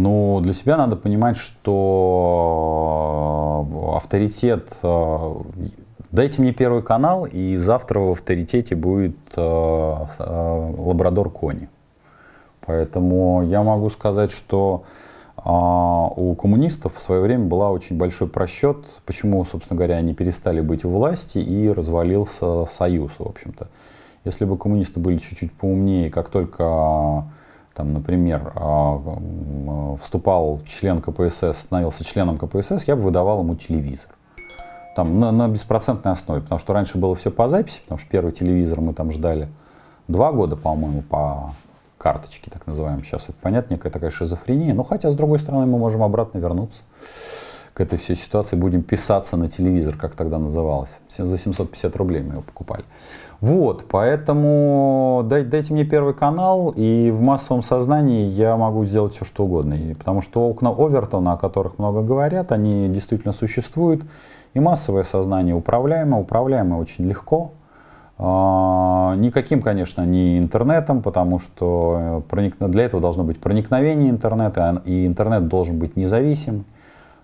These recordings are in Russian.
Но ну, для себя надо понимать, что э, авторитет... Э, дайте мне первый канал, и завтра в авторитете будет э, лабрадор Кони. Поэтому я могу сказать, что у коммунистов в свое время была очень большой просчет, почему, собственно говоря, они перестали быть у власти и развалился союз, в общем-то. Если бы коммунисты были чуть-чуть поумнее, как только там, например, а, вступал в член КПСС, становился членом КПСС, я бы выдавал ему телевизор. Там, на, на беспроцентной основе, потому что раньше было все по записи, потому что первый телевизор мы там ждали два года, по-моему, по карточке, так называемой. Сейчас это понятно, некая такая шизофрения. Ну, хотя, с другой стороны, мы можем обратно вернуться к этой всей ситуации будем писаться на телевизор, как тогда называлось. За 750 рублей мы его покупали. Вот, поэтому дай, дайте мне первый канал, и в массовом сознании я могу сделать все, что угодно. И, потому что окна Овертона, о которых много говорят, они действительно существуют. И массовое сознание управляемо, управляемо очень легко. А, никаким, конечно, не интернетом, потому что э, для этого должно быть проникновение интернета, и интернет должен быть независим.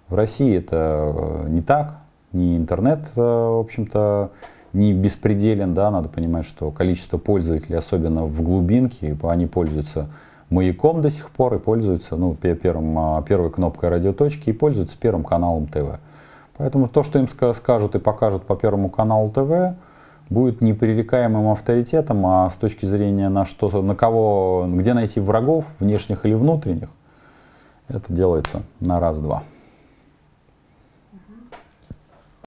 В России это э, не так, не интернет, э, в общем-то, не беспределен, да, надо понимать, что количество пользователей, особенно в глубинке, они пользуются маяком до сих пор и пользуются, ну, первым, а, первой кнопкой радиоточки и пользуются первым каналом ТВ. Поэтому то, что им скажут и покажут по первому каналу ТВ, будет непререкаемым авторитетом, а с точки зрения на что, на кого, где найти врагов, внешних или внутренних, это делается на раз-два.